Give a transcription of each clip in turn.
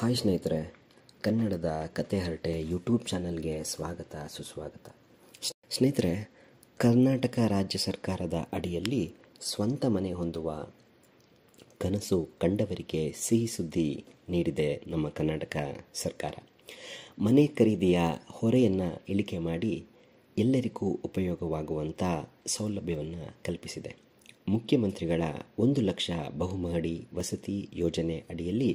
hi ಸ್ನೇಹಿತರೆ ಕನ್ನಡದ ಕತೆ ಹರಟೆ ಯೂಟ್ಯೂಬ್ ಚಾನಲ್ಗೆ ಸ್ವಾಗತ ಸುಸ್ವಾಗತ ಸ್ನೇಹಿತರೆ ಕರ್ನಾಟಕ ರಾಜ್ಯ ಸರ್ಕಾರದ ಅಡಿಯಲ್ಲಿ ಸ್ವಂತ ಮನೆ ಹೊಂದುವ ಕನಸು ಕಂಡವರಿಗೆ ಸಿಹಿ ಸುದ್ದಿ ನೀಡಿದೆ ನಮ್ಮ ಕರ್ನಾಟಕ ಸರ್ಕಾರ ಮನೆ ಖರೀದಿಯ ಹೊರೆಯನ್ನು ಇಳಿಕೆ ಮಾಡಿ ಎಲ್ಲರಿಗೂ ಉಪಯೋಗವಾಗುವಂಥ ಸೌಲಭ್ಯವನ್ನು ಕಲ್ಪಿಸಿದೆ ಮುಖ್ಯಮಂತ್ರಿಗಳ ಒಂದು ಲಕ್ಷ ಬಹುಮಹಡಿ ವಸತಿ ಯೋಜನೆ ಅಡಿಯಲ್ಲಿ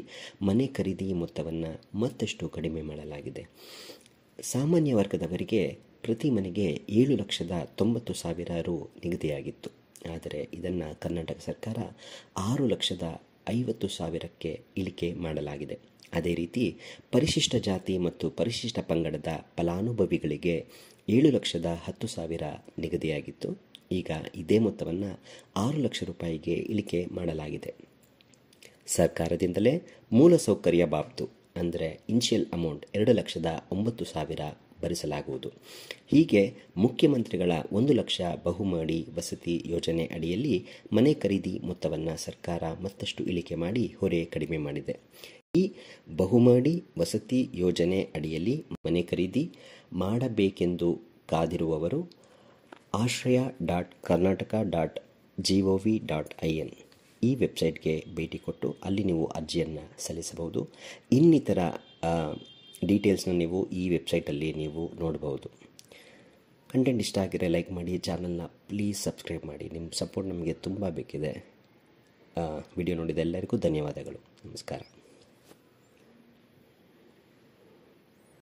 ಮನೆ ಖರೀದಿ ಮೊತ್ತವನ್ನು ಮತ್ತಷ್ಟು ಕಡಿಮೆ ಮಾಡಲಾಗಿದೆ ಸಾಮಾನ್ಯ ವರ್ಗದವರಿಗೆ ಪ್ರತಿ ಮನೆಗೆ ಏಳು ಲಕ್ಷದ ತೊಂಬತ್ತು ಸಾವಿರ ರು ನಿಗದಿಯಾಗಿತ್ತು ಆದರೆ ಇದನ್ನು ಕರ್ನಾಟಕ ಸರ್ಕಾರ ಆರು ಲಕ್ಷದ ಐವತ್ತು ಸಾವಿರಕ್ಕೆ ಇಳಿಕೆ ಮಾಡಲಾಗಿದೆ ಅದೇ ರೀತಿ ಪರಿಶಿಷ್ಟ ಜಾತಿ ಮತ್ತು ಪರಿಶಿಷ್ಟ ಪಂಗಡದ ಫಲಾನುಭವಿಗಳಿಗೆ ಏಳು ಲಕ್ಷದ ಹತ್ತು ಸಾವಿರ ನಿಗದಿಯಾಗಿತ್ತು ಈಗ ಇದೇ ಮೊತ್ತವನ್ನು ಆರು ಲಕ್ಷ ರೂಪಾಯಿಗೆ ಇಳಿಕೆ ಮಾಡಲಾಗಿದೆ ಸರ್ಕಾರದಿಂದಲೇ ಮೂಲಸೌಕರ್ಯ ಬಾಬ್ತು ಅಂದರೆ ಇನ್ಷಿಯಲ್ ಅಮೌಂಟ್ ಎರಡು ಲಕ್ಷದ ಒಂಬತ್ತು ಸಾವಿರ ಭರಿಸಲಾಗುವುದು ಹೀಗೆ ಮುಖ್ಯಮಂತ್ರಿಗಳ ಒಂದು ಲಕ್ಷ ಬಹುಮಾಡಿ ವಸತಿ ಯೋಜನೆ ಅಡಿಯಲ್ಲಿ ಮನೆ ಖರೀದಿ ಮೊತ್ತವನ್ನು ಸರ್ಕಾರ ಮತ್ತಷ್ಟು ಇಳಿಕೆ ಮಾಡಿ ಹೊರೆ ಕಡಿಮೆ ಮಾಡಿದೆ ಈ ಬಹುಮಾಡಿ ವಸತಿ ಯೋಜನೆ ಅಡಿಯಲ್ಲಿ ಮನೆ ಖರೀದಿ ಮಾಡಬೇಕೆಂದು ಕಾದಿರುವವರು Ashraya dot Karnataka dot G O V dot I N ಈ ವೆಬ್ಸೈಟ್ಗೆ ಭೇಟಿ ಕೊಟ್ಟು ಅಲ್ಲಿ ನೀವು ಅರ್ಜಿಯನ್ನು ಸಲ್ಲಿಸಬಹುದು ಇನ್ನಿತರ ಡೀಟೇಲ್ಸ್ನ ನೀವು ಈ ವೆಬ್ಸೈಟಲ್ಲಿ ನೀವು ನೋಡಬಹುದು ಕಂಟೆಂಟ್ ಇಷ್ಟ ಆಗಿದ್ರೆ ಲೈಕ್ ಮಾಡಿ ಚಾನಲ್ನ ಪ್ಲೀಸ್ ಸಬ್ಸ್ಕ್ರೈಬ್ ಮಾಡಿ ನಿಮ್ಮ ಸಪೋರ್ಟ್ ನಮಗೆ ತುಂಬ ಬೇಕಿದೆ ವಿಡಿಯೋ ನೋಡಿದ ಎಲ್ಲರಿಗೂ ಧನ್ಯವಾದಗಳು ನಮಸ್ಕಾರ